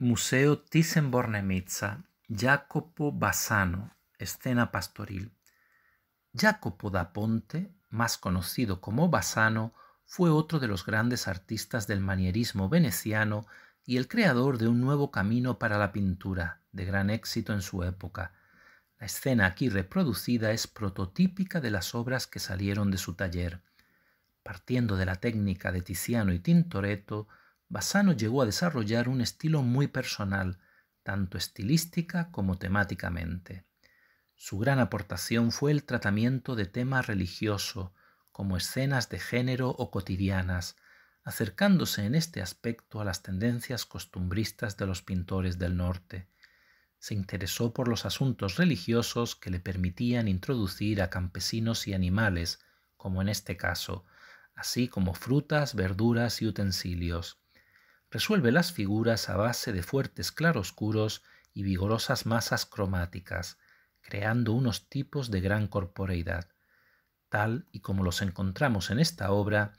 Museo Thyssen-Bornemisza, Jacopo Bassano, escena pastoril. Jacopo da Ponte, más conocido como Bassano, fue otro de los grandes artistas del manierismo veneciano y el creador de un nuevo camino para la pintura, de gran éxito en su época. La escena aquí reproducida es prototípica de las obras que salieron de su taller. Partiendo de la técnica de Tiziano y Tintoretto, Bassano llegó a desarrollar un estilo muy personal, tanto estilística como temáticamente. Su gran aportación fue el tratamiento de tema religioso, como escenas de género o cotidianas, acercándose en este aspecto a las tendencias costumbristas de los pintores del norte. Se interesó por los asuntos religiosos que le permitían introducir a campesinos y animales, como en este caso, así como frutas, verduras y utensilios resuelve las figuras a base de fuertes claroscuros y vigorosas masas cromáticas, creando unos tipos de gran corporeidad. Tal y como los encontramos en esta obra,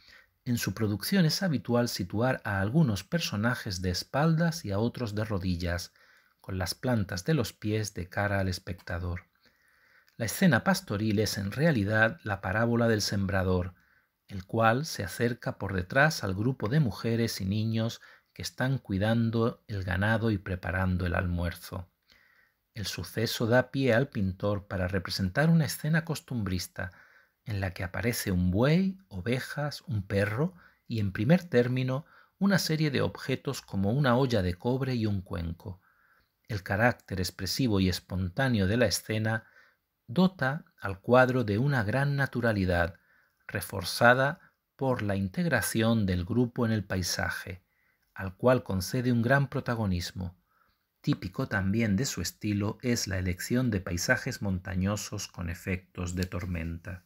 en su producción es habitual situar a algunos personajes de espaldas y a otros de rodillas, con las plantas de los pies de cara al espectador. La escena pastoril es en realidad la parábola del sembrador, el cual se acerca por detrás al grupo de mujeres y niños que están cuidando el ganado y preparando el almuerzo. El suceso da pie al pintor para representar una escena costumbrista en la que aparece un buey, ovejas, un perro y, en primer término, una serie de objetos como una olla de cobre y un cuenco. El carácter expresivo y espontáneo de la escena dota al cuadro de una gran naturalidad, reforzada por la integración del grupo en el paisaje, al cual concede un gran protagonismo. Típico también de su estilo es la elección de paisajes montañosos con efectos de tormenta.